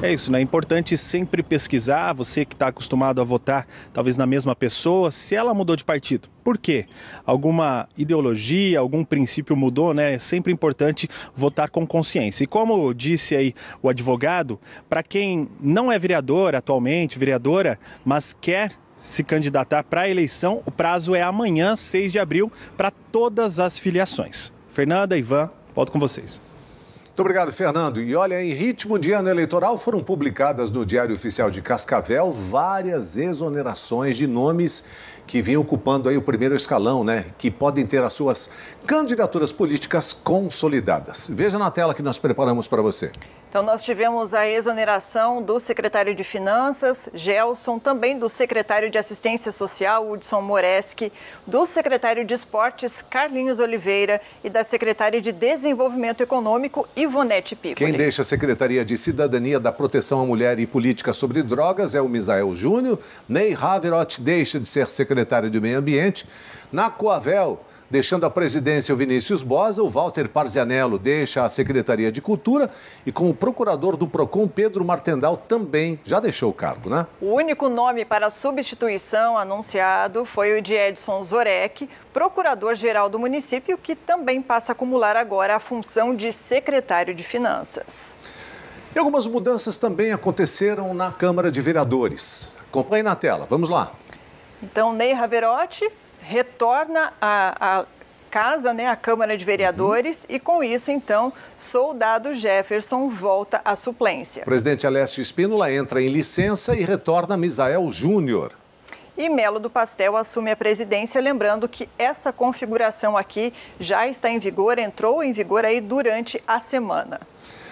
É isso, né? É importante sempre pesquisar, você que está acostumado a votar talvez na mesma pessoa, se ela mudou de partido. Por quê? Alguma ideologia, algum princípio mudou, né? É sempre importante votar com consciência. E como disse aí o advogado, para quem não é vereador atualmente, vereadora, mas quer se candidatar para a eleição, o prazo é amanhã, 6 de abril, para todas as filiações. Fernanda, Ivan, volto com vocês. Muito obrigado, Fernando. E olha, em ritmo de ano eleitoral, foram publicadas no Diário Oficial de Cascavel várias exonerações de nomes que vinham ocupando aí o primeiro escalão, né? Que podem ter as suas candidaturas políticas consolidadas. Veja na tela que nós preparamos para você. Então, nós tivemos a exoneração do secretário de Finanças, Gelson, também do secretário de Assistência Social, Hudson Moreski, do secretário de Esportes, Carlinhos Oliveira, e da secretária de Desenvolvimento Econômico, Ivonete Pico. Quem deixa a Secretaria de Cidadania da Proteção à Mulher e Política sobre Drogas é o Misael Júnior. Ney Haverot deixa de ser secretário de Meio Ambiente. Na Coavel, Deixando a presidência o Vinícius Bosa, o Walter Parzianello deixa a Secretaria de Cultura e com o procurador do PROCON, Pedro Martendal, também já deixou o cargo, né? O único nome para a substituição anunciado foi o de Edson Zorek, procurador-geral do município, que também passa a acumular agora a função de secretário de Finanças. E algumas mudanças também aconteceram na Câmara de Vereadores. Acompanhe na tela, vamos lá. Então, Ney Raverotti retorna a, a casa, né, a Câmara de Vereadores, uhum. e com isso, então, soldado Jefferson volta à suplência. O presidente Alessio Espínola entra em licença e retorna Misael Júnior. E Melo do Pastel assume a presidência, lembrando que essa configuração aqui já está em vigor, entrou em vigor aí durante a semana.